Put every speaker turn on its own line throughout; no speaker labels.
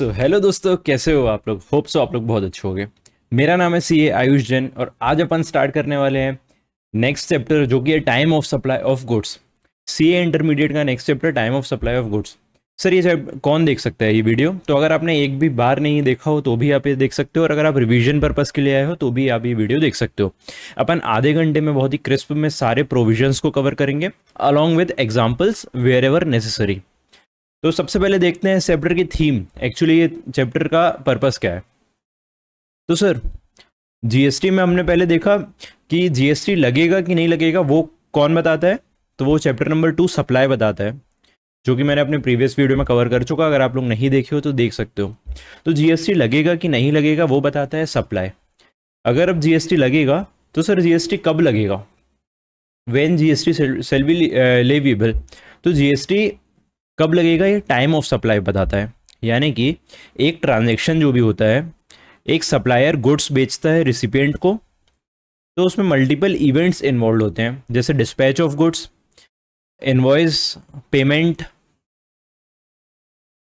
सो so, hello दोस्तों कैसे हो आप लोग होप सो आप लोग बहुत अच्छे होंगे मेरा नाम है सीए आयुष जैन और आज अपन स्टार्ट करने वाले हैं नेक्स्ट चैप्टर जो कि है time of supply of goods CA intermediate का next chapter time of supply of goods sir ये कौन देख सकता है ये वीडियो तो अगर आपने एक भी बार नहीं देखा हो तो भी आप ये देख सकते हो और अगर आप रिविजन पर्पज़ के लिए आए हो तो भी आप ये वीडियो देख सकते हो अपन आधे घंटे में बहुत ही क्रिस्प में सारे प्रोविजन्स को कवर करेंगे along with examples wherever necessary तो सबसे पहले देखते हैं चैप्टर की थीम एक्चुअली ये चैप्टर का पर्पस क्या है तो सर जीएसटी में हमने पहले देखा कि जीएसटी लगेगा कि नहीं लगेगा वो कौन बताता है तो वो चैप्टर नंबर टू सप्लाई बताता है जो कि मैंने अपने प्रीवियस वीडियो में कवर कर चुका अगर आप लोग नहीं देखे हो तो देख सकते हो तो जीएसटी लगेगा कि नहीं लगेगा वो बताता है सप्लाई अगर अब जीएसटी लगेगा तो सर जीएसटी कब लगेगा वेन जीएसटी सेल्वी लेवीबल तो जीएसटी कब लगेगा ये टाइम ऑफ सप्लाई बताता है यानी कि एक ट्रांजेक्शन जो भी होता है एक सप्लायर गुड्स बेचता है रिसिपियंट को तो उसमें मल्टीपल इवेंट्स इन्वॉल्व होते हैं जैसे dispatch of goods invoice payment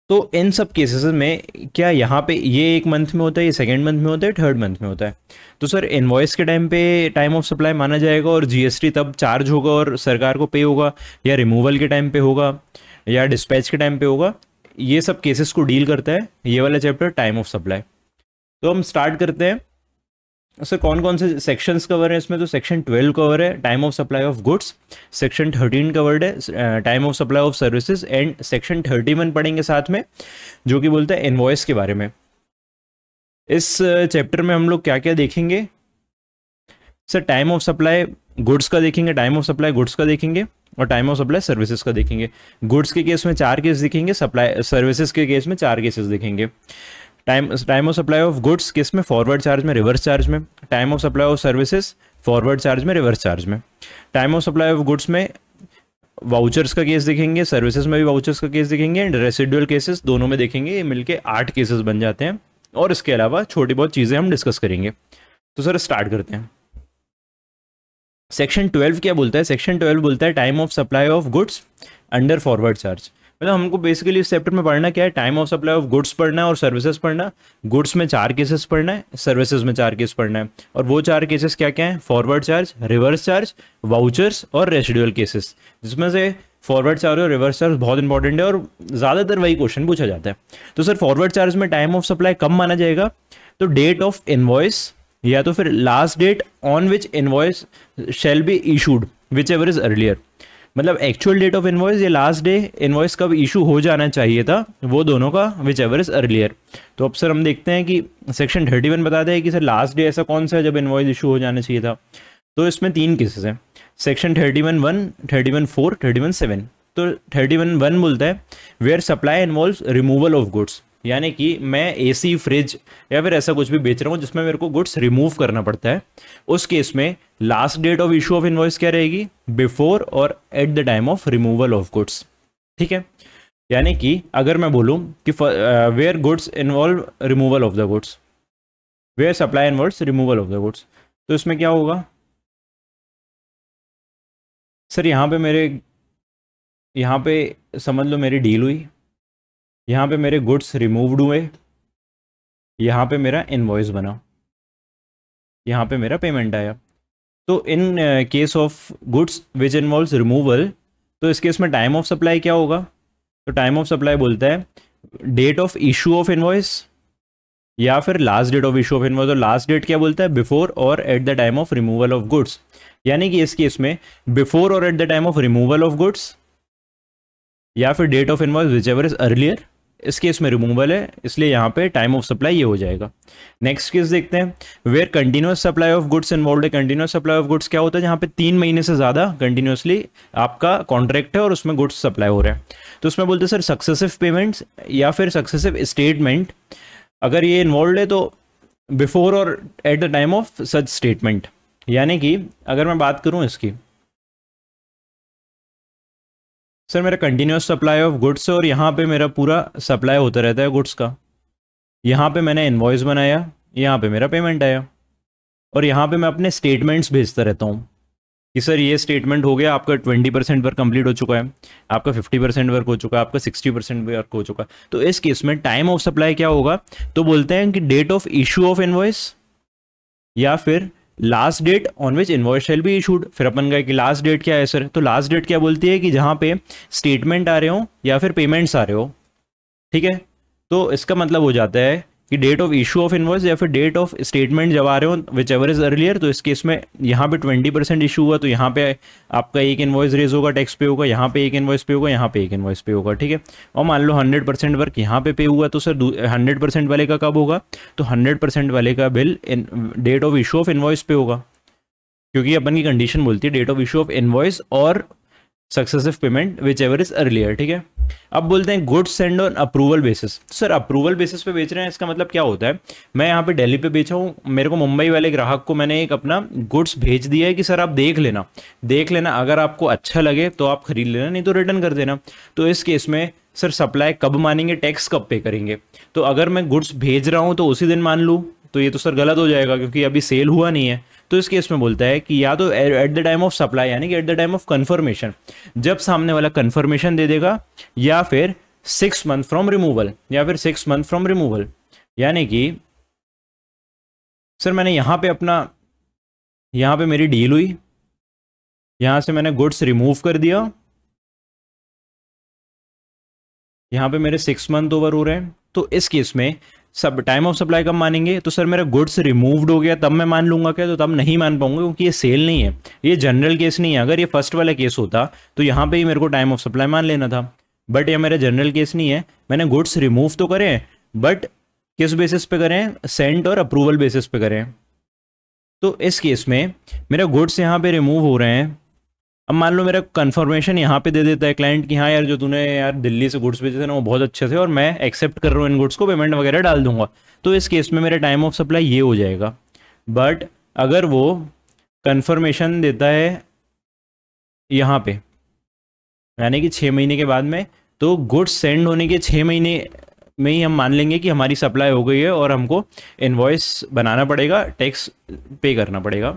तो इन सब केसेस में क्या यहाँ पे ये एक मंथ में होता है ये सेकेंड मंथ में होता है थर्ड मंथ में होता है तो सर इन्वॉइस के टाइम पे टाइम ऑफ सप्लाई माना जाएगा और जीएसटी तब चार्ज होगा और सरकार को पे होगा या रिमूवल के टाइम पे होगा या डिस्पैच के टाइम पे होगा ये सब केसेस को डील करता है ये वाला चैप्टर टाइम ऑफ सप्लाई तो हम स्टार्ट करते हैं सर कौन कौन से सेक्शंस कवर हैं इसमें तो सेक्शन ट्वेल्व कवर है time of supply of goods section thirteen covered है time of supply of services and section thirty one पढ़ेंगे साथ में जो कि बोलते हैं इन्वॉइस के बारे में इस चैप्टर uh, में हम लोग क्या क्या देखेंगे sir time of supply goods का देखेंगे टाइम ऑफ सप्लाई गुड्स का देखेंगे और टाइम ऑफ सप्लाई सर्विसेज का देखेंगे गुड्स के केस में चार केस दिखेंगे सप्लाई सर्विसेज के केस में चार केसेस दिखेंगे time time of supply of goods case में फॉरवर्ड चार्ज में रिवर्स चार्ज में time of supply of services forward charge में रिवर्स चार्ज में time of supply of goods में वाउचर्स का केस देखेंगे सर्विसेज में भी वाउचर्स का केस देखेंगे एंड रेसिडुअल केसेस दोनों में देखेंगे ये मिलके आठ केसेस बन जाते हैं और इसके अलावा छोटी बहुत चीज़ें हम डिस्कस करेंगे तो सर स्टार्ट करते हैं सेक्शन ट्वेल्व क्या बोलता है सेक्शन ट्वेल्व बोलता है time of supply of goods under forward charge मतलब हमको बेसिकली इस चैप्टर में पढ़ना क्या है time of supply of goods पढ़ना है और सर्विसेज पढ़ना गुड्स में चार केसेस पढ़ना है सर्विसेज में चार केस पढ़ना है और वो चार केसेस क्या क्या हैं forward charge reverse charge vouchers और रेसिडुअल केसेस जिसमें से फॉरवर्ड चार्ज और रिवर्स चार्ज बहुत इंपॉर्टेंट है और ज़्यादातर वही क्वेश्चन पूछा जाता है तो सर फॉरवर्ड चार्ज में टाइम ऑफ सप्लाई कम माना जाएगा तो डेट ऑफ इन्वॉइस या तो फिर last date on which invoice shall be issued whichever is earlier मतलब एक्चुअल डेट ऑफ इन्वॉइस या लास्ट डे इन्वॉइस कब इशू हो जाना चाहिए था वो दोनों का विच एवर इज अर्लियर तो अब सर हम देखते हैं कि सेक्शन थर्टी वन बताते हैं कि सर लास्ट डे ऐसा कौन सा है जब इन्वॉइस इशू हो जाना चाहिए था तो इसमें तीन केसेस हैं section thirty one one thirty one four thirty one seven तो थर्टी वन वन बोलता है where supply involve removal of goods यानी कि मैं एसी फ्रिज या फिर ऐसा कुछ भी बेच रहा हूँ जिसमें मेरे को गुड्स रिमूव करना पड़ता है उस केस में last date of issue of invoice क्या रहेगी बिफोर और at the time of removal of goods ठीक है यानी कि अगर मैं बोलूँ कि where goods involve removal of the goods where supply involve removal of the goods तो इसमें क्या होगा सर यहाँ पे मेरे यहाँ पे समझ लो मेरी डील हुई यहाँ पे मेरे गुड्स रिमूव्ड हुए यहाँ पे मेरा इन्वॉइस बना यहाँ पे मेरा पेमेंट आया तो in case of goods which involve removal तो इस केस में टाइम ऑफ सप्लाई क्या होगा तो टाइम ऑफ सप्लाई बोलता है date of issue of invoice या फिर last date of issue of invoice और लास्ट डेट क्या बोलता है बिफोर और at the time of removal of goods यानी कि इस केस में बिफोर और at the time of removal of goods या फिर date of invoice whichever is earlier इस केस में रिमूवल है इसलिए यहाँ पे टाइम ऑफ सप्लाई ये हो जाएगा नेक्स्ट केस देखते हैं where continuous supply of goods involve है कंटिन्यूस सप्लाई ऑफ गुड्स क्या होता है जहाँ पे तीन महीने से ज़्यादा कंटिन्यूसली आपका कॉन्ट्रैक्ट है और उसमें गुड्स सप्लाई हो रहा है तो उसमें बोलते हैं सर सक्सेसिव पेमेंट्स या फिर सक्सेसिव स्टेटमेंट अगर ये इन्वॉल्व है तो बिफोर और at the time of such statement यानी कि अगर मैं बात करूँ इसकी सर मेरा कंटिन्यूस सप्लाई ऑफ गुड्स है और यहाँ पे मेरा पूरा सप्लाई होता रहता है गुड्स का यहाँ पे मैंने इन्वॉइस बनाया यहाँ पे मेरा पेमेंट आया और यहाँ पे मैं अपने स्टेटमेंट्स भेजता रहता हूँ कि सर ये स्टेटमेंट हो गया आपका ट्वेंटी परसेंट वर्क कम्प्लीट हो चुका है आपका फिफ्टी परसेंट वर्क हो चुका है आपका सिक्सटी परसेंट वर्क हो चुका है तो इस केस में टाइम ऑफ सप्लाई क्या होगा तो बोलते हैं कि date of issue of invoice या फिर last date on which invoice shall be issued फिर अपन गए कि लास्ट डेट क्या है सर तो लास्ट डेट क्या बोलती है कि जहाँ पे स्टेटमेंट आ रहे हो या फिर पेमेंट्स आ रहे हो ठीक है तो इसका मतलब हो जाता है कि date of issue of invoice या फिर डेट ऑफ स्टेटमेंट जब आ रहे हो विच एवर इज़ अर्लियर तो इस केस में यहाँ पे ट्वेंटी परसेंट इशू हुआ तो यहाँ पे आपका एक इन्वॉइस रेज होगा टैक्स पे होगा यहाँ पे एक इन्वॉइस पे होगा यहाँ पे एक इन्वॉइस पे होगा ठीक है और मान लो हंड्रेड परसेंट वर्क यहाँ पे पे हुआ तो सर हंड्रेड परसेंट वाले का कब होगा तो हंड्रेड परसेंट वाले का bill date of issue of invoice पे होगा क्योंकि अपन की कंडीशन बोलती है date of issue of invoice और successive payment whichever is earlier ठीक है अब बोलते हैं goods send on approval basis sir approval basis पे बेच रहे हैं इसका मतलब क्या होता है मैं यहाँ पे दिल्ली पे बेचा हूँ मेरे को मुंबई वाले ग्राहक को मैंने एक अपना गुड्स भेज दिया है कि सर आप देख लेना देख लेना अगर आपको अच्छा लगे तो आप खरीद लेना नहीं तो रिटर्न कर देना तो इस केस में सर सप्लाई कब मानेंगे टैक्स कब पे करेंगे तो अगर मैं गुड्स भेज रहा हूँ तो उसी दिन मान लूँ तो ये तो सर गलत हो जाएगा क्योंकि अभी सेल हुआ नहीं है तो इस केस में बोलता है कि या तो at the time of supply यानी कि at the time of confirmation जब सामने वाला कन्फर्मेशन दे देगा या फिर सिक्स मंथ फ्रॉम रिमूवल या फिर सिक्स मंथ फ्रॉम रिमूवल यानी कि सर मैंने यहाँ पे अपना यहाँ पे मेरी डील हुई यहाँ से मैंने गुड्स रिमूव कर दिया यहाँ पे मेरे सिक्स मंथ ओवर हो रहे हैं तो इस केस में सब टाइम ऑफ सप्लाई कब मानेंगे तो सर मेरा गुड्स रिमूव्ड हो गया तब मैं मान लूंगा क्या तो तब नहीं मान पाऊंगा क्योंकि ये सेल नहीं है ये जनरल केस नहीं है अगर ये फर्स्ट वाला केस होता तो यहाँ पे ही मेरे को टाइम ऑफ सप्लाई मान लेना था बट ये मेरा जनरल केस नहीं है मैंने गुड्स रिमूव तो करें बट किस बेसिस पे करें सेंट और अप्रूवल बेसिस पे करें तो इस केस में मेरा गुड्स यहाँ पे रिमूव हो रहे हैं अब मान लो मेरा कन्फर्मेशन यहाँ पे दे देता है क्लाइंट कि हाँ यार जो तूने यार दिल्ली से गुड्स भेजे थे ना वो बहुत अच्छे थे और मैं एक्सेप्ट कर रहा हूँ इन गुड्स को पेमेंट वगैरह डाल दूंगा तो इस केस में मेरा टाइम ऑफ सप्लाई ये हो जाएगा बट अगर वो कन्फर्मेशन देता है यहाँ पे यानी कि छः महीने के बाद में तो गुड्स सेंड होने के छः महीने में ही हम मान लेंगे कि हमारी सप्लाई हो गई है और हमको इन्वॉइस बनाना पड़ेगा टैक्स पे करना पड़ेगा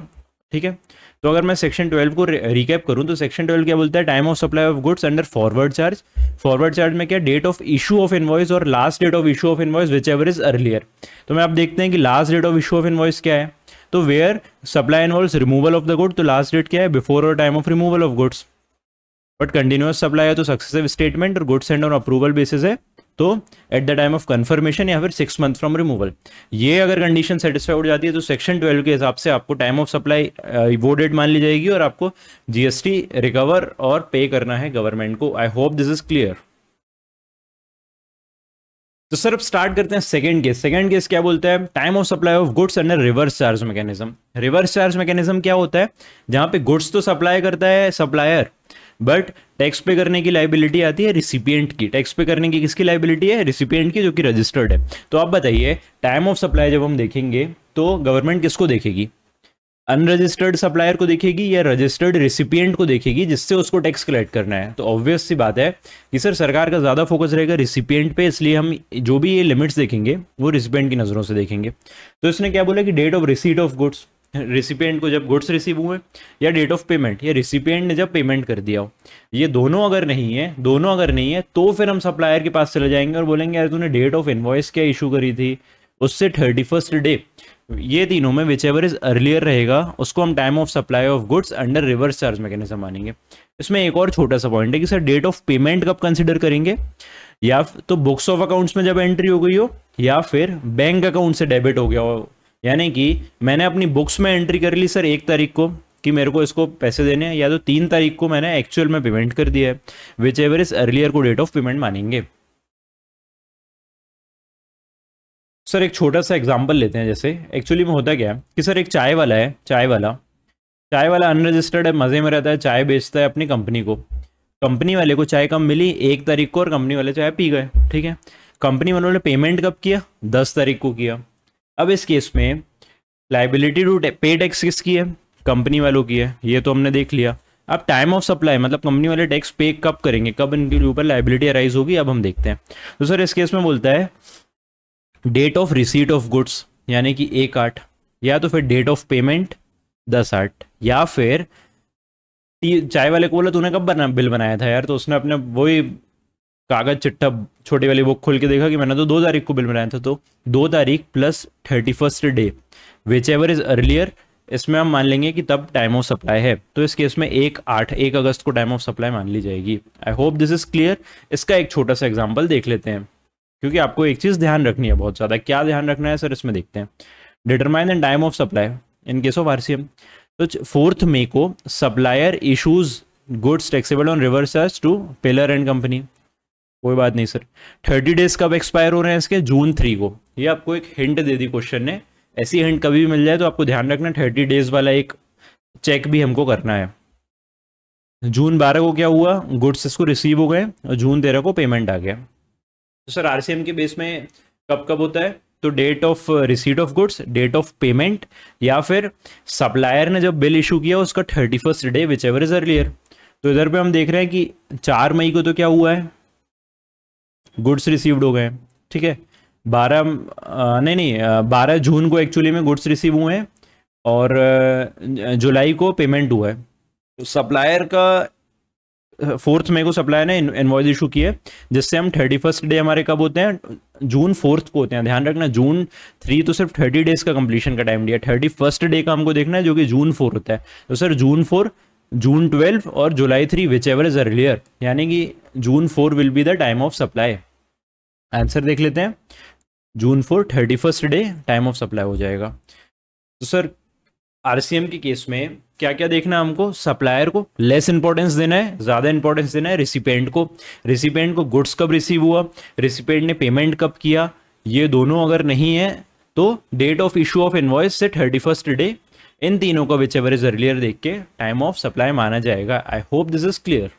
ठीक है तो अगर मैं सेक्शन ट्वेल्व को रिकैप करूँ तो सेक्शन ट्वेल्व क्या बोलता है time of supply of goods under forward charge forward charge में क्या date of issue of invoice और last date of issue of invoice whichever is earlier तो मैं आप देखते हैं कि last date of issue of invoice क्या है तो where supply involve removal of the good तो लास्ट डेट क्या है before or time of removal of goods but continuous supply है तो सक्सेसिव स्टेटमेंट और goods and on approval basis है तो at the time of confirmation या फिर सिक्स मंथ फ्रॉम रिमूवल ये अगर कंडीशन सेटिस्फाइड हो जाती है तो सेक्शन ट्वेल्व के हिसाब से आपको टाइम ऑफ सप्लाई वो डेट मान ली जाएगी और आपको जीएसटी रिकवर और पे करना है गवर्नमेंट को I hope this is clear तो सर अब स्टार्ट करते हैं सेकंड केस सेकंड केस क्या बोलते हैं time of supply of goods under reverse charge mechanism reverse charge mechanism क्या होता है जहां पे गुड्स तो सप्लाई करता है सप्लायर बट टैक्स पे करने की लाइबिलिटी आती है रिसिपियंट की टैक्स पे करने की किसकी लाइबिलिटी है रिसिपियंट की जो कि रजिस्टर्ड है तो आप बताइए टाइम ऑफ सप्लाई जब हम देखेंगे तो गवर्नमेंट किसको देखेगी अनरजिस्टर्ड सप्लायर को देखेगी या रजिस्टर्ड रिसिपियंट को देखेगी जिससे उसको टैक्स कलेक्ट करना है तो ऑब्वियस सी बात है कि सर सरकार का ज़्यादा फोकस रहेगा रिसिपियंट पे इसलिए हम जो भी ये लिमिट्स देखेंगे वो रिसिपियंट की नज़रों से देखेंगे तो इसने क्या बोला कि date of receipt of goods recipient को जब गुड्स रिसीव हुए या डेट ऑफ पेमेंट या रिसिपिएंट ने जब पेमेंट कर दिया हो ये दोनों अगर नहीं है दोनों अगर नहीं है तो फिर हम सप्लायर के पास चले जाएंगे और बोलेंगे यार तूने डेट ऑफ इन्वॉइस क्या इशू करी थी उससे थर्टी फर्स्ट डे ये तीनों में विच एवर इज अर्लियर रहेगा उसको हम time of supply of goods under reverse charge mechanism मानेंगे इसमें एक और छोटा सा पॉइंट है कि सर डेट ऑफ पेमेंट कब कंसिडर करेंगे या तो बुक्स ऑफ अकाउंट्स में जब एंट्री हो गई हो या फिर बैंक अकाउंट से डेबिट हो गया हो यानी कि मैंने अपनी बुक्स में एंट्री कर ली सर एक तारीख को कि मेरे को इसको पैसे देने हैं या तो तीन तारीख को मैंने एक्चुअल में पेमेंट कर दिया है विच एवर इज अर्लियर को डेट ऑफ पेमेंट मानेंगे सर एक छोटा सा एग्जाम्पल लेते हैं जैसे एक्चुअली में होता क्या है कि सर एक चाय वाला है चाय वाला चाय वाला अनरजिस्टर्ड है मज़े में रहता है चाय बेचता है अपनी कंपनी को कंपनी वाले को चाय कम मिली एक तारीख को और कंपनी वाले चाय पी गए ठीक है कंपनी वालों ने पेमेंट कब किया दस तारीख को किया अब इस केस में लाइबिलिटी टू पे टैक्स किसकी है कंपनी वालों की है ये तो हमने देख लिया अब टाइम ऑफ सप्लाई मतलब कंपनी वाले टैक्स पे कब करेंगे कब इनके ऊपर लाइबिलिटी अराइज होगी अब हम देखते हैं तो सर इस केस में बोलता है date of receipt of goods यानी कि एक आठ या तो फिर डेट ऑफ पेमेंट दस आठ या फिर चाय वाले को बोला तूने कब बना बिल बनाया था यार तो उसने अपने वही कागज चिट्ठा छोटी वाली बुक खोल के देखा कि मैंने तो दो तारीख को बिल बनाया था तो दो तारीख plus thirty first day whichever is earlier इसमें हम मान लेंगे कि तब टाइम ऑफ सप्लाई है तो इस केस में एक आठ एक अगस्त को टाइम ऑफ सप्लाई मान ली जाएगी I hope this is clear इसका एक छोटा सा एग्जाम्पल देख लेते हैं क्योंकि आपको एक चीज़ ध्यान रखनी है बहुत ज़्यादा क्या ध्यान रखना है सर इसमें देखते हैं determine and time of supply in case of R तो फोर्थ मे को supplier issues goods taxable on reverse to pillar and company कोई बात नहीं सर थर्टी डेज कब एक्सपायर हो रहे हैं इसके जून थ्री को ये आपको एक हिंट दे दी क्वेश्चन ने ऐसी हिंट कभी भी मिल जाए तो आपको ध्यान रखना थर्टी डेज वाला एक चेक भी हमको करना है जून बारह को क्या हुआ गुड्स इसको रिसीव हो गए और जून तेरह को पेमेंट आ गया तो सर आर के बेस में कब कब होता है तो date of receipt of goods date of payment या फिर सप्लायर ने जब बिल इशू किया उसका thirty first day whichever is earlier तो इधर पे हम देख रहे हैं कि चार मई को तो क्या हुआ है गुड्स रिसीव्ड हो गए ठीक है बारह नहीं नहीं बारह जून को एक्चुअली में गुड्स रिसीव हुए हैं और जुलाई को पेमेंट हुआ है तो सप्लायर का फोर्थ मई को सप्लायर ने इन्वॉइस इशू किए जिससे हम थर्टी फर्स्ट डे हमारे कब होते हैं जून फोर्थ को होते हैं ध्यान रखना जून थ्री तो सिर्फ थर्टी डेज का कंप्लीशन का टाइम दिया थर्टी फर्स्ट डे का हमको देखना है जो कि जून फोर होता है तो sir June four June twelve और July three whichever is earlier यानी कि June four will be the time of supply answer देख लेते हैं June four thirty first day time of supply हो जाएगा तो सर आर एम के केस में क्या क्या देखना है हमको सप्लायर को लेस इंपॉर्टेंस देना है ज़्यादा इंपॉर्टेंस देना है रिसिपेंट को रिसिपेंट को गुड्स कब रिसीव हुआ रिसिपेंट ने पेमेंट कब किया ये दोनों अगर नहीं है तो date of issue of invoice से थर्टी फर्स्ट डे इन तीनों को विच एवर इज अर्लियर देख के टाइम ऑफ सप्लाई माना जाएगा I hope this is clear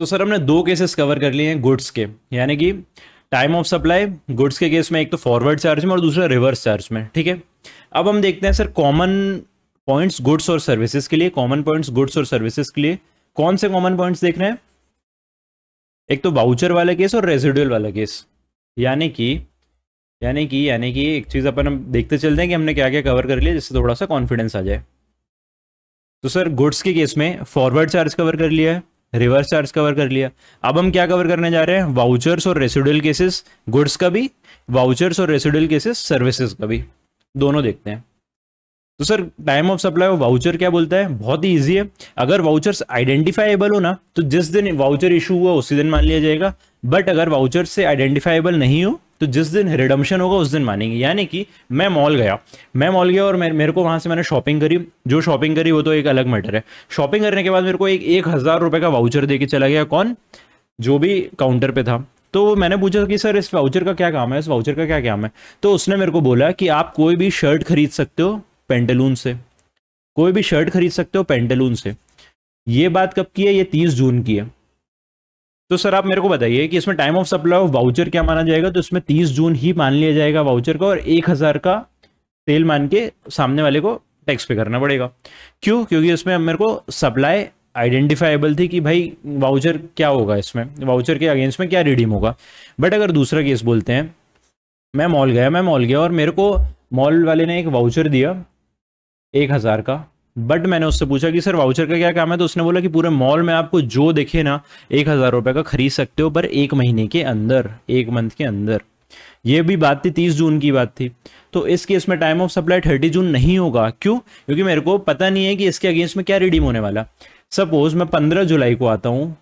तो सर हमने दो केसेस कवर कर लिए हैं गुड्स के यानी कि टाइम ऑफ सप्लाई गुड्स के केस में एक तो फॉरवर्ड चार्ज में और दूसरा रिवर्स चार्ज में ठीक है अब हम देखते हैं सर कॉमन पॉइंट्स गुड्स और सर्विसेज के लिए कॉमन पॉइंट्स गुड्स और सर्विसेज के लिए कौन से कॉमन पॉइंट्स देख रहे हैं एक तो बाउचर वाला केस और रेजिडुअल वाला केस यानी कि यानी कि यानी कि एक चीज़ अपन हम देखते चलते हैं कि हमने क्या क्या कवर कर लिया जिससे थोड़ा सा कॉन्फिडेंस आ जाए तो सर गुड्स के केस में फॉरवर्ड चार्ज कवर कर लिया है रिवर्स चार्ज कवर कर लिया अब हम क्या कवर करने जा रहे हैं वाउचर्स और रेसिडुअल केसेस गुड्स का भी वाउचर्स और रेसिडुअल केसेस सर्विसेज का भी दोनों देखते हैं तो सर टाइम ऑफ सप्लाई और वाउचर क्या बोलता है बहुत ही ईजी है अगर वाउचर्स आइडेंटिफाइबल हो ना तो जिस दिन वाउचर इशू हुआ उसी दिन मान लिया जाएगा बट अगर वाउचर से आइडेंटिफाइबल नहीं हो तो जिस दिन रिडम्शन होगा उस दिन मानेंगे यानी कि मैं मॉल गया मैं मॉल गया और मेरे को वहाँ से मैंने शॉपिंग करी जो शॉपिंग करी वो तो एक अलग मैटर है शॉपिंग करने के बाद मेरे को एक एक हज़ार रुपये का वाउचर दे के चला गया कौन जो भी काउंटर पे था तो मैंने पूछा कि सर इस वाउचर का क्या काम है इस वाउचर का क्या काम है तो उसने मेरे को बोला कि आप कोई भी शर्ट खरीद सकते हो पेंटलून से कोई भी शर्ट खरीद सकते हो पेंटलून से ये बात कब की है ये तीस जून की है तो सर आप मेरे को बताइए कि इसमें time of supply of voucher क्या माना जाएगा तो इसमें तीस जून ही मान लिया जाएगा वाउचर का और एक हज़ार का सेल मान के सामने वाले को टैक्स पे करना पड़ेगा क्यों क्योंकि इसमें मेरे को सप्लाई आइडेंटिफाइबल थी कि भाई वाउचर क्या होगा इसमें वाउचर के अगेंस्ट में क्या रिडीम होगा बट अगर दूसरा केस बोलते हैं मैं मॉल गया मैं मॉल गया और मेरे को मॉल वाले ने एक वाउचर दिया एक हज़ार का बट मैंने उससे पूछा कि सर वाउचर का क्या काम है तो उसने बोला कि पूरे मॉल में आपको जो देखे ना एक हज़ार रुपए का खरीद सकते हो पर एक महीने के अंदर एक मंथ के अंदर ये भी बात थी तीस जून की बात थी तो इस केस में time of supply thirty June नहीं होगा क्यों क्योंकि मेरे को पता नहीं है कि इसके अगेंस्ट में क्या रिडीम होने वाला सपोज मैं पंद्रह जुलाई को आता हूँ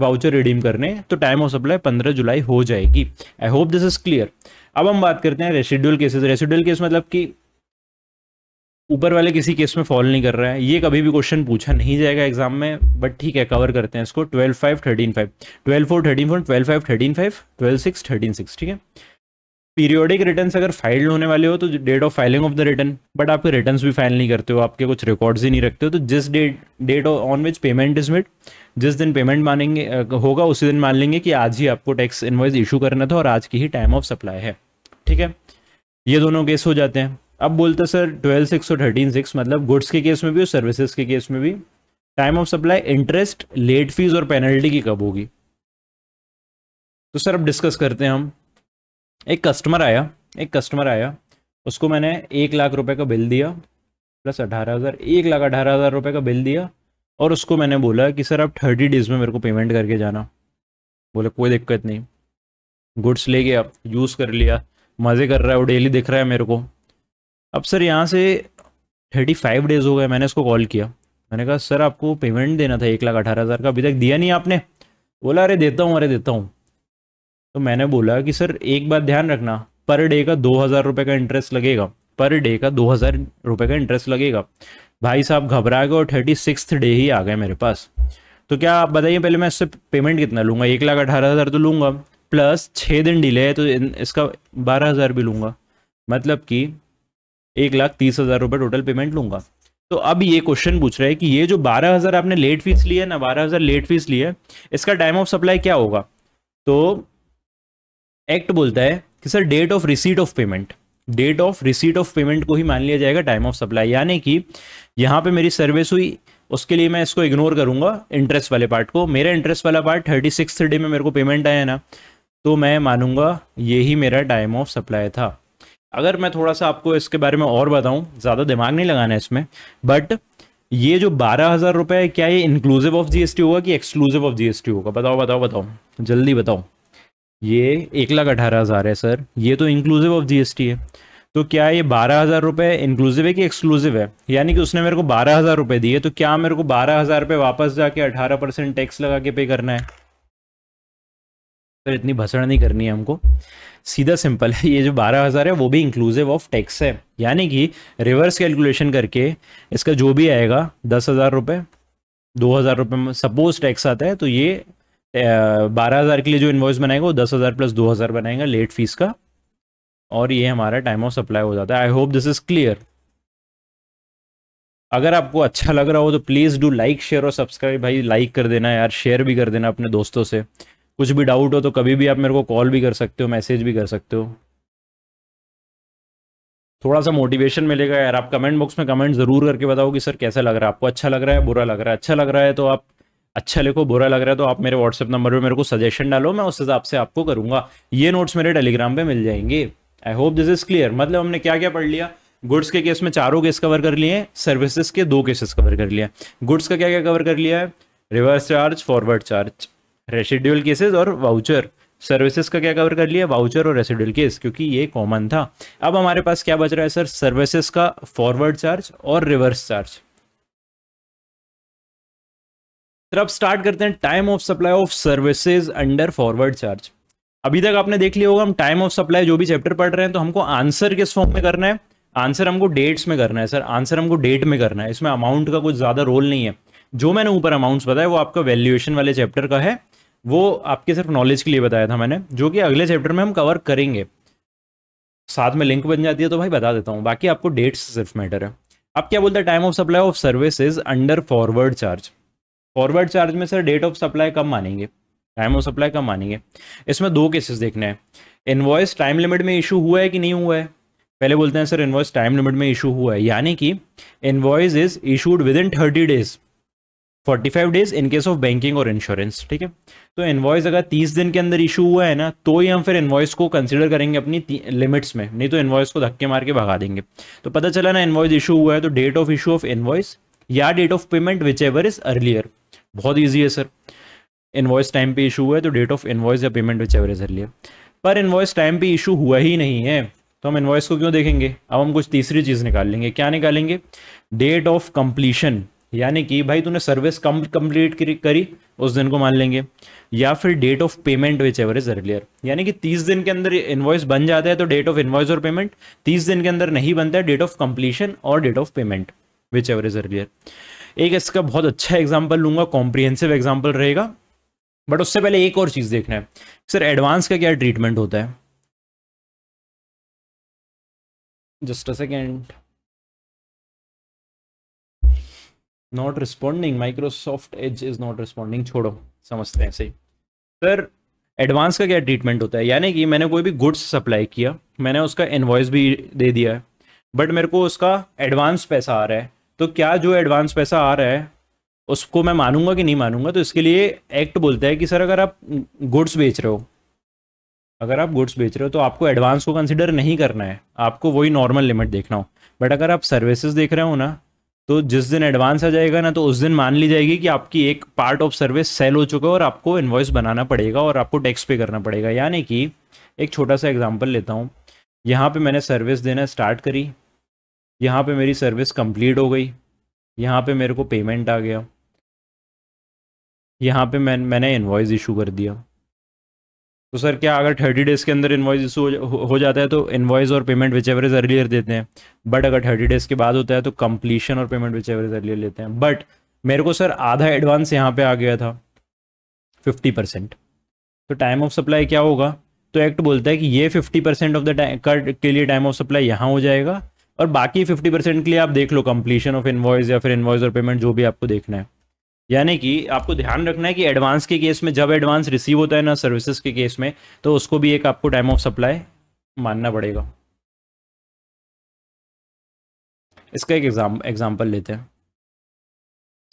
वाउचर रिडीम करने तो टाइम ऑफ सप्लाई पंद्रह जुलाई हो जाएगी I hope this is clear अब हम बात करते हैं रेसिड्यूल केसेस रेसिड्यूल केस मतलब कि ऊपर वाले किसी केस में फॉल नहीं कर रहा है ये कभी भी क्वेश्चन पूछा नहीं जाएगा एग्जाम में बट ठीक है कवर करते हैं इसको twelve five thirteen five twelve four thirteen four twelve five thirteen five twelve six thirteen six ठीक है पीरियोडिक रिटर्न अगर फाइल्ड होने वाले हो तो date of filing of the return but आपके रिटर्न भी फाइल नहीं करते हो आपके कुछ रिकॉर्ड्स ही नहीं रखते हो तो जिस date date on which payment is made जिस दिन पेमेंट मानेंगे होगा उसी दिन मान लेंगे कि आज ही आपको टैक्स इन्वाइस इशू करना था और आज की ही टाइम ऑफ सप्लाई है ठीक है ये दोनों केस हो जाते हैं अब बोलते सर ट्वेल्व सिक्स और थर्टीन सिक्स मतलब गुड्स के केस में भी और सर्विसेज के केस में भी time of supply interest late fees और पेनल्टी की कब होगी तो सर अब डिस्कस करते हैं हम एक कस्टमर आया एक कस्टमर आया उसको मैंने एक लाख रुपए का बिल दिया प्लस अठारह हज़ार एक लाख अठारह हज़ार रुपये का बिल दिया और उसको मैंने बोला कि सर आप थर्टी डेज़ में मेरे को पेमेंट करके जाना बोले कोई दिक्कत नहीं गुड्स ले गया यूज़ कर लिया मज़े कर रहा है वो डेली दिख रहा है मेरे को अब सर यहाँ से थर्टी फाइव डेज हो गए मैंने उसको कॉल किया मैंने कहा सर आपको पेमेंट देना था एक लाख अठारह हज़ार का अभी तक दिया नहीं आपने बोला अरे देता हूँ अरे देता हूँ तो मैंने बोला कि सर एक बात ध्यान रखना पर डे का दो हज़ार रुपये का इंटरेस्ट लगेगा पर डे का दो हज़ार रुपये का इंटरेस्ट लगेगा भाई साहब घबरा गए और थर्टी सिक्स डे ही आ गए मेरे पास तो क्या आप बताइए पहले मैं इससे पेमेंट कितना लूँगा एक लाख अठारह हज़ार तो लूँगा प्लस छः दिन डिले है तो इसका बारह हज़ार भी लूँगा मतलब कि एक लाख तीस हज़ार रुपये टोटल पेमेंट लूंगा तो अब ये क्वेश्चन पूछ रहा है कि ये जो बारह हज़ार आपने लेट फीस ली है ना बारह हज़ार लेट फीस ली है इसका टाइम ऑफ सप्लाई क्या होगा तो एक्ट बोलता है कि sir date of receipt of payment date of receipt of payment को ही मान लिया जाएगा टाइम ऑफ सप्लाई यानी कि यहाँ पे मेरी सर्विस हुई उसके लिए मैं इसको इग्नोर करूंगा इंटरेस्ट वाले पार्ट को मेरा इंटरेस्ट वाला पार्ट थर्टी सिक्स डे में मेरे को पेमेंट आया ना तो मैं मानूंगा यही मेरा टाइम ऑफ सप्लाई था अगर मैं थोड़ा सा आपको इसके बारे में और बताऊं ज़्यादा दिमाग नहीं लगाना है इसमें बट ये जो बारह हज़ार रुपये है क्या ये इंक्लूसिव ऑफ जीएसटी होगा कि एक्सक्लूसिव ऑफ जीएसटी होगा बताओ बताओ बताओ जल्दी बताओ ये एक लाख अठारह हज़ार है सर ये तो इंक्लूसिव ऑफ जीएसटी है तो क्या ये बारह हज़ार रुपये इंक्लूसिव है कि एक्सक्लूसिव है यानी कि उसने मेरे को बारह हज़ार रुपये दिए तो क्या मेरे को बारह हज़ार रुपये वापस जाके अठारह परसेंट टैक्स लगा के पे करना है सर इतनी भसड़ नहीं करनी है हमको सीधा सिंपल है ये जो बारह हज़ार है वो भी इंक्लूसिव ऑफ टैक्स है यानी कि रिवर्स कैलकुलेशन करके इसका जो भी आएगा दस हज़ार रुपये दो हज़ार रुपये में सपोज टैक्स आता है तो ये बारह हज़ार के लिए जो इन्वॉइस बनाएगा वो दस हज़ार प्लस दो हज़ार बनाएगा लेट फीस का और ये हमारा टाइम ऑफ सप्लाई हो जाता है I hope this is clear अगर आपको अच्छा लग रहा हो तो प्लीज़ डू लाइक शेयर और सब्सक्राइब भाई लाइक कर देना यार शेयर भी कर देना अपने दोस्तों से कुछ भी डाउट हो तो कभी भी आप मेरे को कॉल भी कर सकते हो मैसेज भी कर सकते हो थोड़ा सा मोटिवेशन मिलेगा यार आप कमेंट बॉक्स में कमेंट ज़रूर करके बताओ कि सर कैसा लग रहा है आपको अच्छा लग रहा है बुरा लग रहा है अच्छा लग रहा है तो आप अच्छा लिखो बुरा लग रहा है तो आप मेरे व्हाट्सएप नंबर पर मेरे को सजेशन डालो मैं उस हिसाब से आपको करूंगा ये नोट्स मेरे टेलीग्राम पर मिल जाएंगे I hope this is clear मतलब हमने क्या क्या पढ़ लिया गुड्स के केस में चारों केस कवर कर लिए सर्विसेज के दो केसेस कवर कर लिया गुड्स का क्या क्या कवर कर लिया है reverse charge forward charge residual cases और वाउचर सर्विसेज का क्या कवर कर लिया वाउचर और रेसिड्यूल केस क्योंकि ये कॉमन था अब हमारे पास क्या बच रहा है सर सर्विसेज का फॉरवर्ड चार्ज और रिवर्स चार्ज सर अब स्टार्ट करते हैं time of supply of services under forward charge अभी तक आपने देख लिया होगा हम टाइम ऑफ सप्लाई जो भी चैप्टर पढ़ रहे हैं तो हमको आंसर किस फॉर्म में करना है आंसर हमको डेट्स में करना है सर आंसर हमको डेट में करना है इसमें अमाउंट का कुछ ज़्यादा रोल नहीं है जो मैंने ऊपर अमाउंट्स बताया वो आपका वैल्यूएशन वाले चैप्टर का है वो आपके सिर्फ नॉलेज के लिए बताया था मैंने जो कि अगले चैप्टर में हम कवर करेंगे साथ में लिंक बन जाती है तो भाई बता देता हूँ बाकी आपको डेट्स सिर्फ मैटर है आप क्या बोलते हैं time of supply of is under forward charge forward charge में सर डेट ऑफ सप्लाई कब मानेंगे टाइम ऑफ सप्लाई कब मानेंगे इसमें दो केसेस देखने हैं इन्वॉइस टाइम लिमिट में इशू हुआ है कि नहीं हुआ है पहले बोलते हैं सर इन्वॉइस टाइम लिमिट में इशू हुआ है यानी कि invoice is issued within thirty days forty five days in case of banking और इंश्योरेंस ठीक है तो इन्वॉइस अगर तीस दिन के अंदर इशू हुआ है ना तो ही हम फिर इन्वॉइस को कंसिडर करेंगे अपनी लिमिट्स में नहीं तो इन्वॉइस को धक्के मार के भगा देंगे तो पता चला ना इन्वॉइस इशू हुआ है तो date of issue of invoice या date of payment whichever is earlier बहुत ईजी है सर इन्वॉइस टाइम पे इशू हुआ है तो डेट ऑफ इन्वॉइस या payment whichever is earlier पर इन्वॉइस टाइम पे इशू हुआ ही नहीं है तो हम इन्वॉइस को क्यों देखेंगे अब हम कुछ तीसरी चीज़ निकाल लेंगे क्या निकालेंगे डेट ऑफ कंप्लीशन यानी कि भाई तूने सर्विस कम कंप्लीट करी उस दिन को मान लेंगे या फिर date of payment whichever is earlier यानी कि तीस दिन के अंदर इन्वॉइस बन जाता है तो डेट ऑफ इन्वॉइस और पेमेंट तीस दिन के अंदर नहीं बनता है डेट ऑफ कंप्लीशन और date of payment whichever is earlier एक इसका बहुत अच्छा एग्जाम्पल लूंगा कॉम्प्रीहेंसिव एग्जाम्पल रहेगा बट उससे पहले एक और चीज़ देखना है सर एडवांस का क्या ट्रीटमेंट होता है just a second not responding Microsoft Edge is not responding छोड़ो समझते हैं सही सर एडवांस का क्या ट्रीटमेंट होता है यानी कि मैंने कोई भी गुड्स सप्लाई किया मैंने उसका इन्वॉइस भी दे दिया है बट मेरे को उसका एडवांस पैसा आ रहा है तो क्या जो एडवांस पैसा आ रहा है उसको मैं मानूंगा कि नहीं मानूंगा तो इसके लिए एक्ट बोलता है कि सर अगर आप गुड्स बेच रहे हो अगर आप गुड्स बेच रहे हो तो आपको एडवांस को कंसिडर नहीं करना है आपको वही नॉर्मल लिमिट देखना हो बट अगर आप सर्विसेज देख रहे हो ना तो जिस दिन एडवांस आ जाएगा ना तो उस दिन मान ली जाएगी कि आपकी एक पार्ट ऑफ सर्विस सेल हो चुका है और आपको इन्वॉइस बनाना पड़ेगा और आपको टैक्स पे करना पड़ेगा यानी कि एक छोटा सा एग्जांपल लेता हूँ यहाँ पे मैंने सर्विस देना स्टार्ट करी यहाँ पे मेरी सर्विस कंप्लीट हो गई यहाँ पे मेरे को पेमेंट आ गया यहाँ पे मैं मैंने इन्वॉइस इशू कर दिया तो सर क्या अगर थर्टी डेज़ के अंदर इन्वाइस इशू हो जाता है तो इन्वाइस और पेमेंट विच एवरेज अर्लियर देते हैं बट अगर थर्टी डेज़ के बाद होता है तो कंप्लीशन और पेमेंट विच एवरेज अर्लियर लेते हैं बट मेरे को सर आधा एडवांस यहाँ पे आ गया था फिफ्टी परसेंट तो टाइम ऑफ सप्लाई क्या होगा तो एक्ट बोलता है कि ये fifty percent of the cut के लिए टाइम ऑफ सप्लाई यहाँ हो जाएगा और बाकी फिफ्टी परसेंट के लिए आप देख लो कंप्लीशन ऑफ इन्वॉइस या फिर इन्वॉइस और पेमेंट जो भी आपको देखना है यानी कि आपको ध्यान रखना है कि एडवांस के केस में जब एडवांस रिसीव होता है ना सर्विसेज के केस में तो उसको भी एक आपको टाइम ऑफ सप्लाई मानना पड़ेगा इसका एक एग्जाम एग्जाम्पल लेते हैं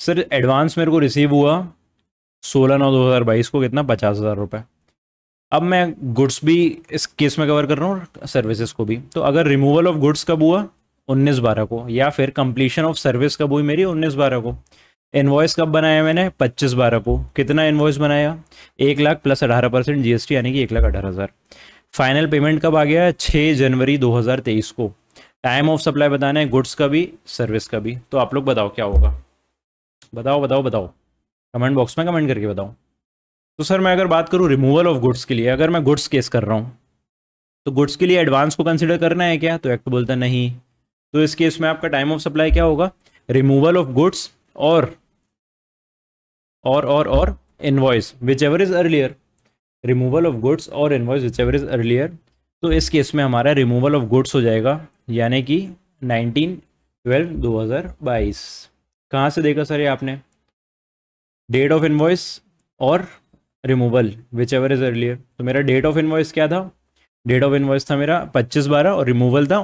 सर एडवांस मेरे को रिसीव हुआ सोलह नौ दो हज़ार बाईस को कितना पचास हज़ार रुपये अब मैं गुड्स भी इस केस में कवर कर रहा हूँ सर्विसेज को भी तो अगर रिमूवल ऑफ गुड्स कब हुआ उन्नीस बारह को या फिर कंप्लीशन ऑफ सर्विस कब हुई मेरी उन्नीस बारह को इन्वॉइस कब बनाया मैंने पच्चीस बारह को कितना इन्वॉइस बनाया एक लाख प्लस अठारह परसेंट जीएसटी यानी कि एक लाख अठारह हज़ार फाइनल पेमेंट कब आ गया छः जनवरी 2023 को टाइम ऑफ सप्लाई बताना है गुड्स का भी सर्विस का भी तो आप लोग बताओ क्या होगा बताओ बताओ बताओ कमेंट बॉक्स में कमेंट करके बताओ तो सर मैं अगर बात करूँ रिमूवल ऑफ गुड्स के लिए अगर मैं गुड्स केस कर रहा हूँ तो गुड्स के लिए एडवांस को कंसिडर करना है क्या तो एक्ट तो बोलता नहीं तो इस केस में आपका टाइम ऑफ सप्लाई क्या होगा रिमूवल ऑफ गुड्स और or or or invoice whichever is earlier removal of goods or invoice whichever is earlier तो इस केस में हमारा रिमूवल ऑफ गुड्स हो जाएगा यानी कि 19 ट्वेल्व 2022 कहाँ से देखा सर ये आपने डेट ऑफ इन्वॉइस और removal whichever is earlier तो मेरा डेट ऑफ इन्वॉइस क्या था डेट ऑफ इन्वॉइस था मेरा 25 बारह और रिमूवल था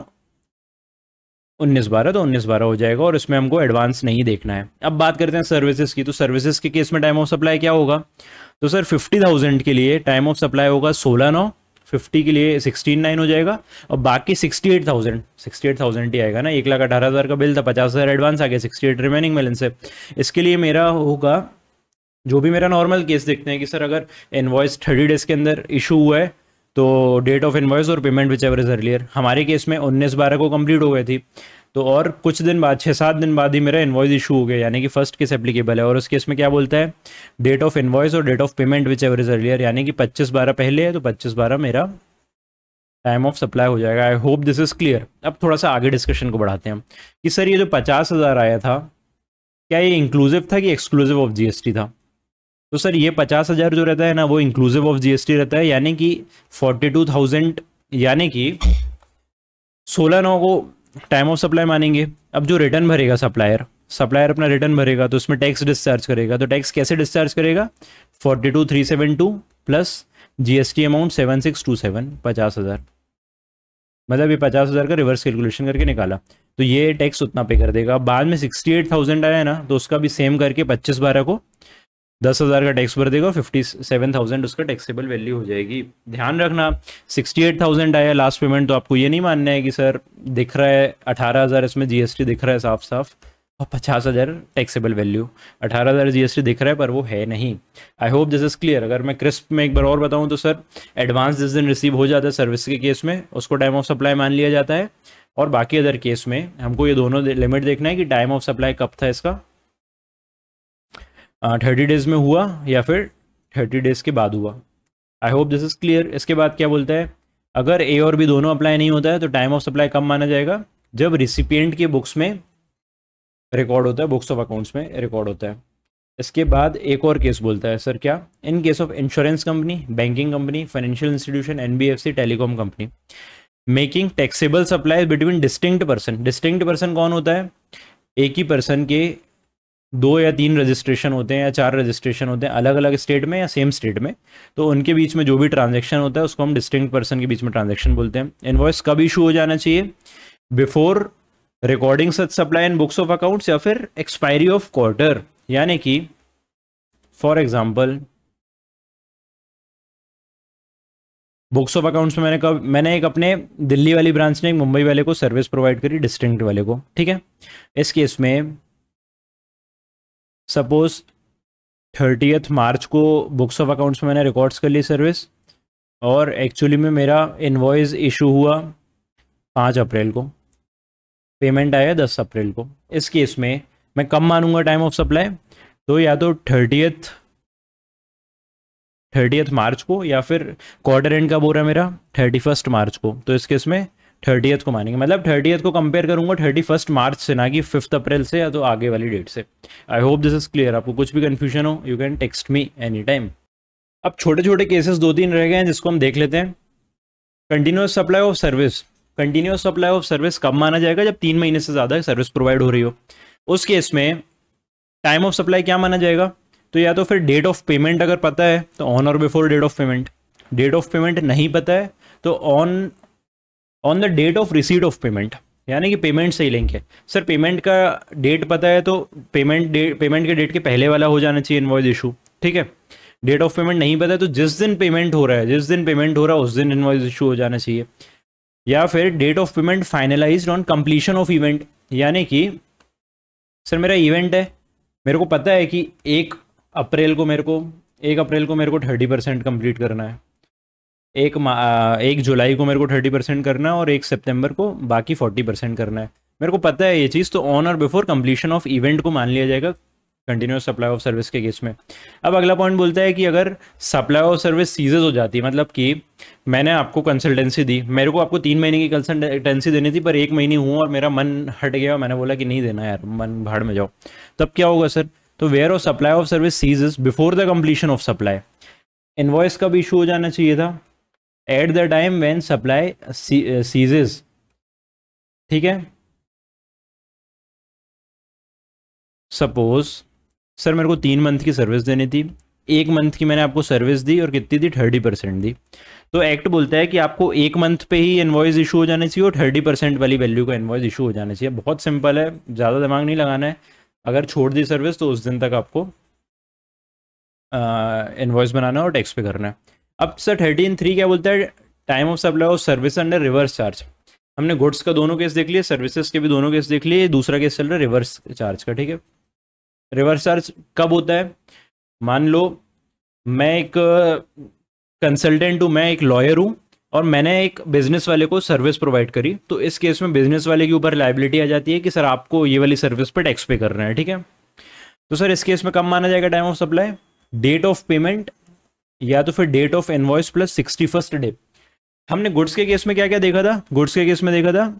उन्नीस बारह तो उन्नीस बारह हो जाएगा और इसमें हमको एडवांस नहीं देखना है अब बात करते हैं सर्विसेज की तो सर्विसेज के केस में टाइम ऑफ सप्लाई क्या होगा तो सर फिफ्टी थाउजेंड के लिए टाइम ऑफ सप्लाई होगा सोलह नौ फिफ्टी के लिए सिक्सटीन नाइन हो जाएगा और बाकी sixty eight thousand sixty eight thousand ही आएगा ना एक लाख अठारह हज़ार का बिल था पचास हज़ार एडवांस आ गया सिक्सटी एट रिमेनिंग बैलेंस है इसके लिए मेरा होगा जो भी मेरा नॉर्मल केस देखते हैं कि सर अगर इन्वॉइस थर्टी डेज के अंदर इशू हुआ है तो डेट ऑफ इन्वॉइस और payment whichever is earlier हमारे केस में उन्नीस बारह को कंप्लीट हो गई थी तो और कुछ दिन बाद छः सात दिन बाद ही मेरा इन्वॉइस इशू हो गया यानी कि फर्स्ट केस एप्लीकेबल है और उस केस में क्या बोलता है डेट ऑफ इन्वॉइस और date of payment whichever is earlier यानी कि पच्चीस बारह पहले है तो पच्चीस बारह मेरा टाइम ऑफ सप्लाई हो जाएगा I hope this is clear अब थोड़ा सा आगे डिस्कशन को बढ़ाते हैं कि सर ये जो पचास हज़ार आया था क्या ये इंक्लूसिव था कि एक्सक्लूसिव ऑफ जीएसटी था तो सर ये पचास हज़ार जो रहता है ना वो इंक्लूसिव ऑफ जीएसटी रहता है यानी कि फोर्टी टू थाउजेंड यानी कि सोलह नौ को टाइम ऑफ सप्लाई मानेंगे अब जो रिटर्न भरेगा सप्लायर सप्लायर अपना रिटर्न भरेगा तो उसमें टैक्स डिस्चार्ज करेगा तो टैक्स कैसे डिस्चार्ज करेगा forty two three seven two plus GST amount seven six two seven पचास हज़ार मतलब ये पचास हज़ार का रिवर्स कैलकुलेशन करके निकाला तो ये टैक्स उतना पे कर देगा बाद में सिक्सटी एट थाउजेंड आया ना तो उसका भी सेम करके पच्चीस बारह को दस हज़ार का टैक्स भर देगा फिफ्टी सेवन थाउजेंड उसका टैक्सेबल वैल्यू हो जाएगी ध्यान रखना सिक्सटी एट थाउजेंड आया लास्ट पेमेंट तो आपको ये नहीं मानना है कि सर दिख रहा है अठारह हज़ार इसमें जीएसटी दिख रहा है साफ साफ और पचास हज़ार टैक्सेबल वैल्यू अठारह हज़ार जी दिख रहा है पर वो है नहीं I hope this is clear अगर मैं क्रिस्प में एक बार और बताऊँ तो सर एडवांस जिस दिन रिसीव हो जाता है सर्विस के केस में उसको टाइम ऑफ सप्लाई मान लिया जाता है और बाकी अदर केस में हमको ये दोनों लिमिट देखना है कि टाइम ऑफ सप्लाई कब था इसका थर्टी हाँ, डेज में हुआ या फिर थर्टी डेज के बाद हुआ I hope this is clear इसके बाद क्या बोलता है अगर ए और बी दोनों अप्लाई नहीं होता है तो टाइम ऑफ सप्लाई कम माना जाएगा जब रिसिपियंट के बुक्स में रिकॉर्ड होता है बुक्स ऑफ अकाउंट्स में रिकॉर्ड होता है इसके बाद एक और केस बोलता है सर क्या in case of insurance company banking company financial institution सी telecom company making taxable supply between distinct person distinct person कौन होता है एक ही पर्सन के दो या तीन रजिस्ट्रेशन होते हैं या चार रजिस्ट्रेशन होते हैं अलग अलग स्टेट में या सेम स्टेट में तो उनके बीच में जो भी ट्रांजेक्शन होता है उसको हम डिस्टिंक्ट पर्सन के बीच में ट्रांजेक्शन बोलते हैं इन्वॉइस कब इशू हो जाना चाहिए before recording such supply in books of accounts या फिर एक्सपायरी ऑफ क्वार्टर यानी कि for example books of accounts में मैंने कब मैंने एक अपने दिल्ली वाली ब्रांच ने मुंबई वाले को सर्विस प्रोवाइड करी डिस्टिंक्ट वाले को ठीक है इस केस में सपोज थर्टीथ मार्च को बुक्स ऑफ अकाउंट्स में मैंने रिकॉर्ड्स कर ली सर्विस और एक्चुअली में मेरा इन्वॉइस इशू हुआ पाँच अप्रैल को पेमेंट आया दस अप्रैल को इस केस में मैं कम मानूंगा टाइम ऑफ सप्लाई तो या तो थर्टीथ थर्टीथ मार्च को या फिर क्वार्टर एंड कब हो रहा है मेरा थर्टी फर्स्ट मार्च को तो इस केस में थर्टी को मानेंगे मतलब थर्टी को कंपेयर करूंगा थर्टी फर्स्ट मार्च से ना कि फिफ्थ अप्रैल से या तो आगे वाली डेट से I hope this is clear आपको कुछ भी कन्फ्यूजन हो you can text me any time अब छोटे छोटे केसेस दो तीन रह गए हैं जिसको हम देख लेते हैं continuous supply of service continuous supply of service कब माना जाएगा जब तीन महीने से ज़्यादा सर्विस प्रोवाइड हो रही हो उस केस में टाइम ऑफ सप्लाई क्या माना जाएगा तो या तो फिर डेट ऑफ पेमेंट अगर पता है तो ऑन और before date of payment date of payment नहीं पता है तो on on the date of receipt of payment यानी कि पेमेंट से ही लिंक है सर पेमेंट का डेट पता है तो पेमेंट डेट पेमेंट के डेट के पहले वाला हो जाना चाहिए इन्वॉइस इशू ठीक है डेट ऑफ पेमेंट नहीं पता है तो जिस दिन पेमेंट हो रहा है जिस दिन पेमेंट हो रहा है उस दिन इन्वॉइस इशू हो जाना चाहिए या फिर date of payment finalise on completion of event यानी कि सर मेरा इवेंट है मेरे को पता है कि एक अप्रैल को मेरे को एक अप्रैल को मेरे को थर्टी परसेंट कम्प्लीट करना है एक एक जुलाई को मेरे को थर्टी परसेंट करना है और एक सितंबर को बाकी फोर्टी परसेंट करना है मेरे को पता है ये चीज़ तो ऑन और बिफोर कंप्लीशन ऑफ इवेंट को मान लिया जाएगा कंटिन्यूस सप्लाई ऑफ सर्विस के केस में अब अगला पॉइंट बोलता है कि अगर सप्लाई ऑफ सर्विस सीजेज हो जाती है मतलब कि मैंने आपको कंसल्टेंसी दी मेरे को आपको तीन महीने की कंसल्टेंसी देनी थी पर एक महीने हुआ और मेरा मन हट गया मैंने बोला कि नहीं देना यार मन भाड़ में जाओ तब क्या होगा सर तो where of supply of service ceases before the completion of supply invoice का भी इशू हो जाना चाहिए था at the time when supply ceases ठीक है सपोज सर मेरे को तीन मंथ की सर्विस देनी थी एक मंथ की मैंने आपको सर्विस दी और कितनी दी थर्टी परसेंट दी तो एक्ट बोलता है कि आपको एक मंथ पे ही इन्वॉइस इशू हो जाना चाहिए और थर्टी परसेंट वाली वैल्यू का इन्वॉइस इशू हो जाना चाहिए बहुत सिंपल है ज़्यादा दिमाग नहीं लगाना है अगर छोड़ दी सर्विस तो उस दिन तक आपको इन्वॉइस uh, बनाना है और टैक्स पे करना है अब सर थर्टीन थ्री क्या बोलता है time of supply of service under reverse charge हमने गुड्स का दोनों केस देख लिए सर्विसेज के भी दोनों केस देख लिए दूसरा केस चल रहा है रिवर्स चार्ज का ठीक है रिवर्स चार्ज कब होता है मान लो मैं एक कंसल्टेंट हूँ मैं एक लॉयर हूँ और मैंने एक बिजनेस वाले को सर्विस प्रोवाइड करी तो इस केस में बिजनेस वाले के ऊपर लाइबिलिटी आ जाती है कि सर आपको ये वाली सर्विस पर टैक्स पे करना है ठीक है तो सर इस केस में कब माना जाएगा time of supply date of payment या तो फिर date of invoice plus sixty first day हमने गुड्स के केस में क्या क्या देखा था गुड्स के केस में देखा था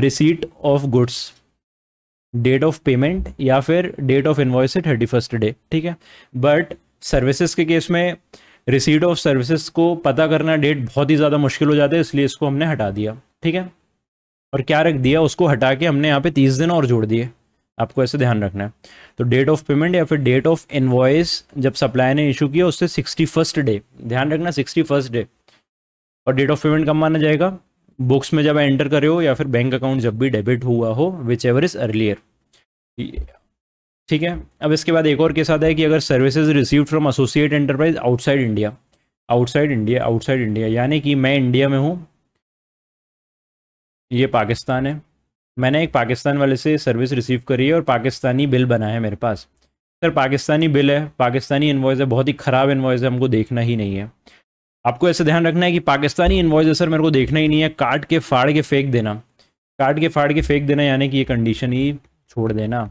receipt of goods date of payment या फिर डेट ऑफ इन्वॉइस है थर्टी फर्स्ट डे ठीक है बट सर्विसेज के केस में रिसीट ऑफ सर्विसेज को पता करना डेट बहुत ही ज़्यादा मुश्किल हो जाता है इसलिए इसको हमने हटा दिया ठीक है और क्या रख दिया उसको हटा के हमने यहाँ पे तीस दिन और जोड़ दिए आपको ऐसे ध्यान रखना है तो डेट ऑफ पेमेंट या फिर डेट ऑफ इन्वॉइस जब सप्लाई ने इशू किया उससे सिक्सटी फर्स्ट डे ध्यान रखना सिक्सटी फर्स्ट डे और डेट ऑफ पेमेंट कब माना जाएगा बुक्स में जब एंटर करे हो या फिर बैंक अकाउंट जब भी डेबिट हुआ हो विच एवर इज़ अर्लियर ठीक है अब इसके बाद एक और केस आता है कि अगर services receive from associate enterprise outside India outside India outside India यानी कि मैं इंडिया में हूँ ये पाकिस्तान है मैंने एक पाकिस्तान वाले से सर्विस रिसीव करी है और पाकिस्तानी बिल बना है मेरे पास सर पाकिस्तानी बिल है पाकिस्तानी इन्वॉइस है बहुत ही ख़राब इन्वॉइस है हमको देखना ही नहीं है आपको ऐसे ध्यान रखना है कि पाकिस्तानी इन्वॉइस है सर मेरे को देखना ही नहीं है काट के फाड़ के फेंक देना काट के फाड़ के फेंक देना यानी कि ये कंडीशन ही छोड़ देना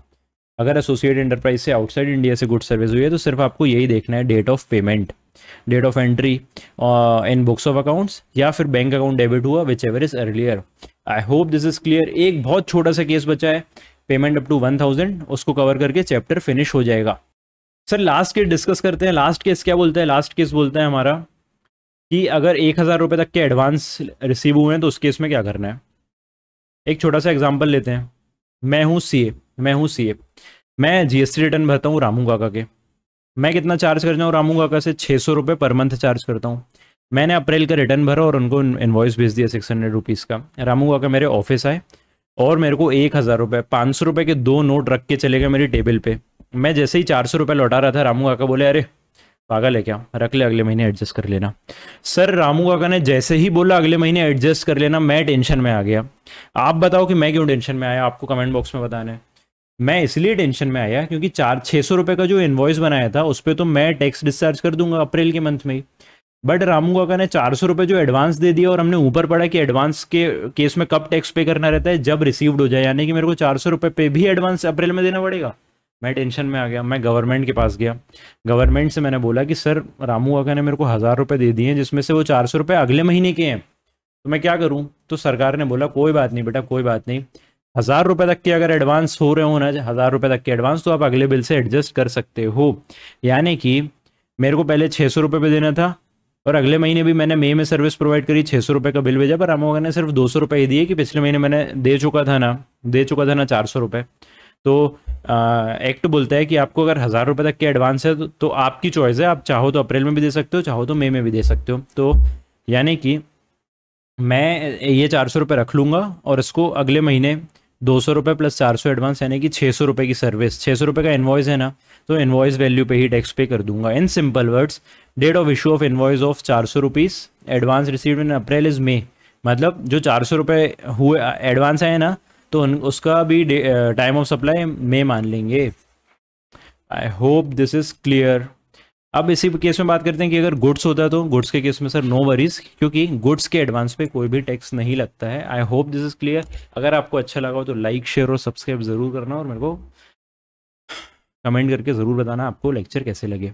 अगर एसोसिएट इंटरप्राइज से आउटसाइड इंडिया से गुड सर्विस हुई है तो सिर्फ आपको यही देखना है date of payment date of entry in books of accounts या फिर बैंक अकाउंट डेबिट हुआ whichever is earlier I hope this is clear एक बहुत छोटा सा केस बचा है payment up to one thousand उसको कवर करके चैप्टर फिनिश हो जाएगा सर लास्ट केस डिस्कस करते हैं लास्ट केस क्या बोलते हैं लास्ट केस बोलते हैं हमारा कि अगर एक हज़ार रुपये तक के एडवांस रिसीव हुए हैं तो उस केस में क्या करना है एक छोटा सा एग्जाम्पल लेते हैं मैं हूँ सी मैं हूँ सी मैं जीएसटी रिटर्न भरता हूँ रामू काका के मैं कितना चार्ज कर जाऊँ रामू काका से छः सौ रुपये पर मंथ चार्ज करता हूँ मैंने अप्रैल का रिटर्न भरा और उनको इन्वॉइस भेज दिया सिक्स हंड्रेड रुपीज़ का रामू काका मेरे ऑफिस आए और मेरे को एक हज़ार रुपये पाँच सौ रुपये के दो नोट रख के चले गए मेरी टेबल पे मैं जैसे ही चार सौ रुपये लौटा रहा था रामू काका बोले अरे पागल है क्या रख ले अगले महीने एडजस्ट कर लेना सर रामू काका ने जैसे ही बोला अगले महीने एडजस्ट कर लेना मैं टेंशन में आ गया आप बताओ कि मैं क्यों टेंशन में आया आपको कमेंट बॉक्स में बताना है मैं इसलिए टेंशन में आया क्योंकि चार छः सौ रुपये का जो इन्वॉइस बनाया था उस पर तो मैं टैक्स डिस्चार्ज कर दूंगा अप्रैल के मंथ में ही बट रामू काका ने चार सौ रुपये जो एडवांस दे दिया और हमने ऊपर पढ़ा कि एडवांस के केस में कब टैक्स पे करना रहता है जब रिसीव्ड हो जाए यानी कि मेरे को चार सौ रुपये पे भी एडवांस अप्रैल में देना पड़ेगा मैं टेंशन में आ गया मैं गवर्नमेंट के पास गया गवर्नमेंट से मैंने बोला कि सर रामू काका ने मेरे को हज़ार रुपये दे दिए जिसमें से वो चार सौ रुपये अगले महीने के हैं तो मैं क्या करूँ तो सरकार ने बोला कोई बात नहीं बेटा कोई बात नहीं हज़ार रुपये तक के अगर एडवांस हो रहे हो ना हज़ार रुपये तक के एडवांस तो आप अगले बिल से एडजस्ट कर सकते हो यानी कि मेरे को पहले छः सौ रुपये पे देना था और अगले महीने भी मैंने मई में, सर्विस प्रोवाइड करी छः सौ रुपये का बिल भेजा पर हम लोगों ने सिर्फ दो सौ रुपये ही दिए कि पिछले महीने मैंने दे चुका था ना दे चुका था ना चार सौ रुपये तो एक्ट बोलता है कि आपको अगर हज़ार रुपये तक के एडवांस है तो, तो आपकी चॉइस है आप चाहो तो अप्रैल में भी दे सकते हो चाहो तो मई में भी दे सकते हो तो यानी कि मैं ये चार सौ रुपये रख लूँगा और इसको अगले महीने दो सौ रुपये प्लस चार सौ एडवांस यानी कि छः सौ रुपये की सर्विस छः सौ रुपये का इन्वॉइस है ना तो इन्वॉइस वैल्यू पे ही टैक्स पे कर दूंगा in simple words date of issue of invoice of चार सौ rupees advance receive in April is मे मतलब जो चार सौ रुपये हुए एडवांस आए ना तो उन, उसका भी टाइम ऑफ सप्लाई मे मान लेंगे I hope this is clear अब इसी केस में बात करते हैं कि अगर गुड्स होता तो गुड्स के केस में सर नो वरीज क्योंकि गुड्स के एडवांस पे कोई भी टैक्स नहीं लगता है I hope this is clear अगर आपको अच्छा लगा हो तो लाइक शेयर और सब्सक्राइब जरूर करना और मेरे को कमेंट करके ज़रूर बताना आपको लेक्चर कैसे लगे